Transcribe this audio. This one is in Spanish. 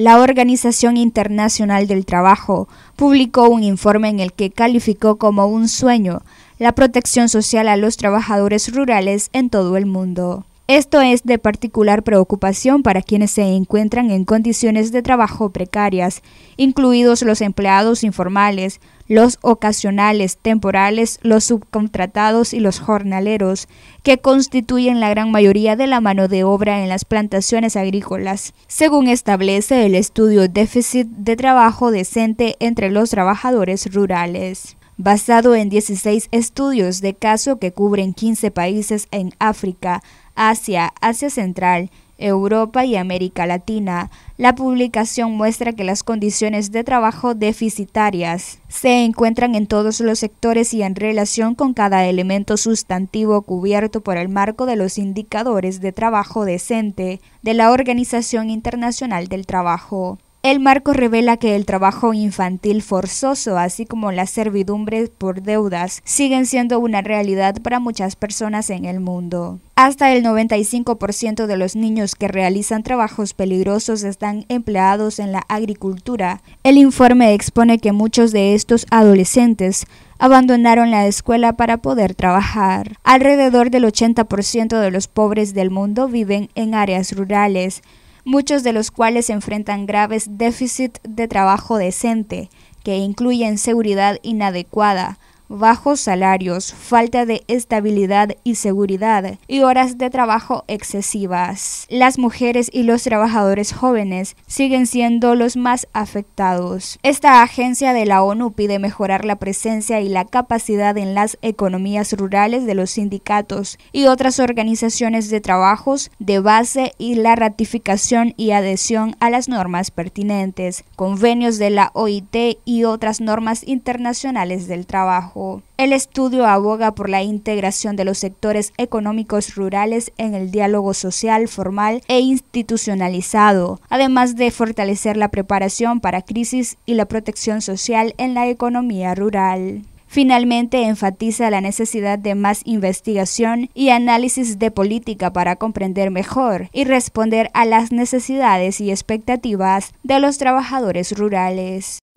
La Organización Internacional del Trabajo publicó un informe en el que calificó como un sueño la protección social a los trabajadores rurales en todo el mundo. Esto es de particular preocupación para quienes se encuentran en condiciones de trabajo precarias, incluidos los empleados informales, los ocasionales, temporales, los subcontratados y los jornaleros, que constituyen la gran mayoría de la mano de obra en las plantaciones agrícolas, según establece el estudio Déficit de Trabajo Decente entre los Trabajadores Rurales basado en 16 estudios de caso que cubren 15 países en África, Asia, Asia Central, Europa y América Latina. La publicación muestra que las condiciones de trabajo deficitarias se encuentran en todos los sectores y en relación con cada elemento sustantivo cubierto por el marco de los indicadores de trabajo decente de la Organización Internacional del Trabajo. El marco revela que el trabajo infantil forzoso, así como la servidumbre por deudas, siguen siendo una realidad para muchas personas en el mundo. Hasta el 95% de los niños que realizan trabajos peligrosos están empleados en la agricultura. El informe expone que muchos de estos adolescentes abandonaron la escuela para poder trabajar. Alrededor del 80% de los pobres del mundo viven en áreas rurales muchos de los cuales enfrentan graves déficit de trabajo decente, que incluyen seguridad inadecuada, bajos salarios, falta de estabilidad y seguridad y horas de trabajo excesivas. Las mujeres y los trabajadores jóvenes siguen siendo los más afectados. Esta agencia de la ONU pide mejorar la presencia y la capacidad en las economías rurales de los sindicatos y otras organizaciones de trabajos de base y la ratificación y adhesión a las normas pertinentes, convenios de la OIT y otras normas internacionales del trabajo. El estudio aboga por la integración de los sectores económicos rurales en el diálogo social formal e institucionalizado, además de fortalecer la preparación para crisis y la protección social en la economía rural. Finalmente, enfatiza la necesidad de más investigación y análisis de política para comprender mejor y responder a las necesidades y expectativas de los trabajadores rurales.